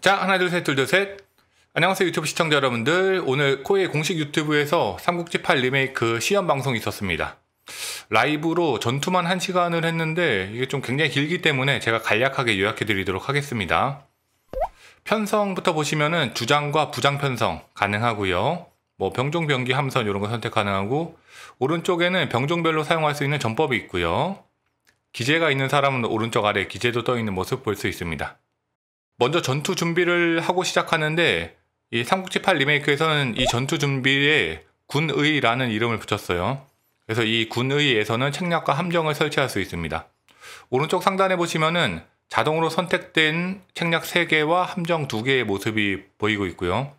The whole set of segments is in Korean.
자, 하나, 둘, 셋, 둘, 둘, 셋. 안녕하세요, 유튜브 시청자 여러분들. 오늘 코에 공식 유튜브에서 삼국지 8 리메이크 시연 방송이 있었습니다. 라이브로 전투만 한 시간을 했는데 이게 좀 굉장히 길기 때문에 제가 간략하게 요약해 드리도록 하겠습니다. 편성부터 보시면은 주장과 부장 편성 가능하고요. 뭐 병종 병기 함선 이런 거 선택 가능하고 오른쪽에는 병종별로 사용할 수 있는 전법이 있고요. 기재가 있는 사람은 오른쪽 아래 기재도 떠 있는 모습 볼 수 있습니다. 먼저 전투 준비를 하고 시작하는데 이 삼국지 8 리메이크에서는 이 전투 준비에 군의라는 이름을 붙였어요. 그래서 이 군의에서는 책략과 함정을 설치할 수 있습니다. 오른쪽 상단에 보시면은 자동으로 선택된 책략 3개와 함정 2개의 모습이 보이고 있고요.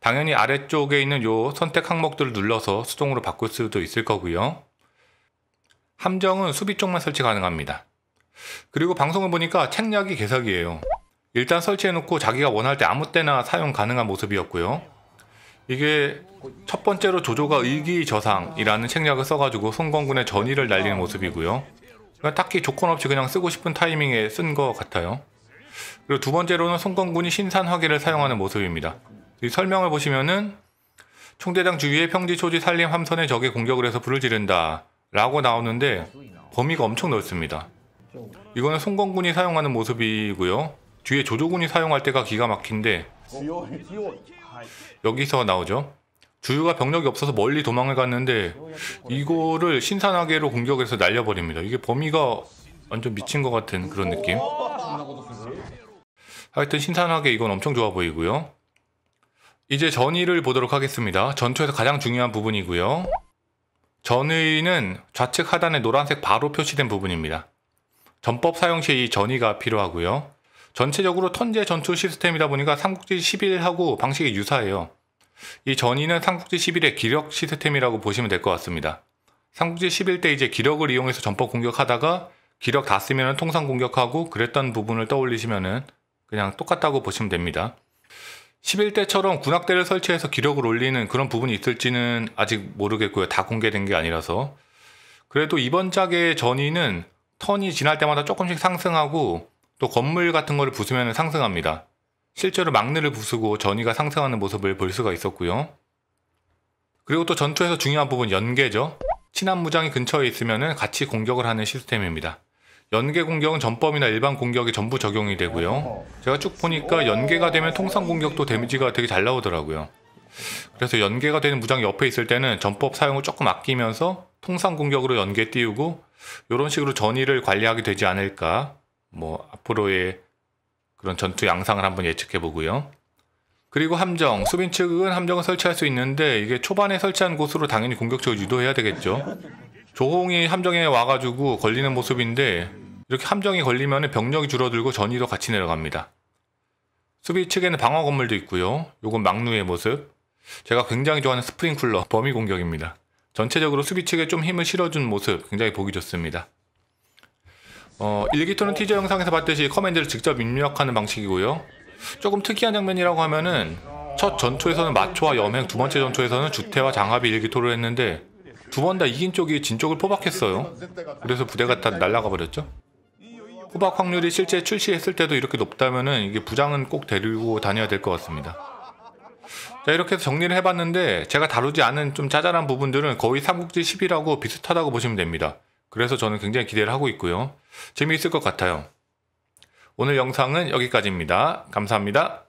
당연히 아래쪽에 있는 요 선택 항목들을 눌러서 수동으로 바꿀 수도 있을 거고요. 함정은 수비 쪽만 설치 가능합니다. 그리고 방송을 보니까 책략이 개석이에요. 일단 설치해놓고 자기가 원할 때 아무 때나 사용 가능한 모습이었고요. 이게 첫 번째로 조조가 의기저상이라는 책략을 써가지고 송건군의 전의를 날리는 모습이고요. 그러니까 딱히 조건 없이 그냥 쓰고 싶은 타이밍에 쓴 것 같아요. 그리고 두 번째로는 송건군이 신산화기를 사용하는 모습입니다. 이 설명을 보시면은 총대장 주위에 평지 초지 살림함선에 적의 공격을 해서 불을 지른다 라고 나오는데 범위가 엄청 넓습니다. 이거는 송건군이 사용하는 모습이고요. 뒤에 조조군이 사용할 때가 기가 막힌데 여기서 나오죠. 주유가 병력이 없어서 멀리 도망을 갔는데 이거를 신산하게로 공격해서 날려버립니다. 이게 범위가 완전 미친 것 같은 그런 느낌. 하여튼 신산하게 이건 엄청 좋아 보이고요. 이제 전의를 보도록 하겠습니다. 전투에서 가장 중요한 부분이고요. 전의는 좌측 하단에 노란색 바로 표시된 부분입니다. 전법 사용 시이 전의가 필요하고요. 전체적으로 턴제 전투 시스템이다 보니까 삼국지 11하고 방식이 유사해요. 이 전이는 삼국지 11의 기력 시스템이라고 보시면 될 것 같습니다. 삼국지 11 때 이제 기력을 이용해서 전법 공격하다가 기력 다 쓰면 통상 공격하고 그랬던 부분을 떠올리시면 그냥 똑같다고 보시면 됩니다. 11대처럼 군악대를 설치해서 기력을 올리는 그런 부분이 있을지는 아직 모르겠고요. 다 공개된 게 아니라서. 그래도 이번 작의 전위는 턴이 지날 때마다 조금씩 상승하고 또 건물 같은 거를 부수면 상승합니다. 실제로 막내를 부수고 전이가 상승하는 모습을 볼 수가 있었고요. 그리고 또 전투에서 중요한 부분 연계죠. 친한 무장이 근처에 있으면 같이 공격을 하는 시스템입니다. 연계 공격은 전범이나 일반 공격이 전부 적용이 되고요. 제가 쭉 보니까 연계가 되면 통상 공격도 데미지가 되게 잘 나오더라고요. 그래서 연계가 되는 무장 옆에 있을 때는 전법 사용을 조금 아끼면서 통상 공격으로 연계 띄우고 이런 식으로 전위를 관리하게 되지 않을까 뭐 앞으로의 그런 전투 양상을 한번 예측해 보고요. 그리고 함정, 수빈 측은 함정을 설치할 수 있는데 이게 초반에 설치한 곳으로 당연히 공격적으로 유도해야 되겠죠. 조홍이 함정에 와가지고 걸리는 모습인데 이렇게 함정이 걸리면 병력이 줄어들고 전위도 같이 내려갑니다. 수비 측에는 방어 건물도 있고요. 요건 막루의 모습. 제가 굉장히 좋아하는 스프링쿨러 범위 공격입니다. 전체적으로 수비 측에 좀 힘을 실어준 모습 굉장히 보기 좋습니다. 어, 일기토는 티저 영상에서 봤듯이 커맨드를 직접 입력하는 방식이고요. 조금 특이한 장면이라고 하면은 첫 전투에서는 마초와 염행, 두 번째 전투에서는 주태와 장합이 일기토를 했는데 두 번 다 이긴 쪽이 진 쪽을 포박했어요. 그래서 부대가 다 날아가 버렸죠. 호박 확률이 실제 출시했을 때도 이렇게 높다면은 이게 부장은 꼭 데리고 다녀야 될 것 같습니다. 자 이렇게 해서 정리를 해봤는데 제가 다루지 않은 좀 짜잘한 부분들은 거의 삼국지 10이라고 비슷하다고 보시면 됩니다. 그래서 저는 굉장히 기대를 하고 있고요. 재미있을 것 같아요. 오늘 영상은 여기까지입니다. 감사합니다.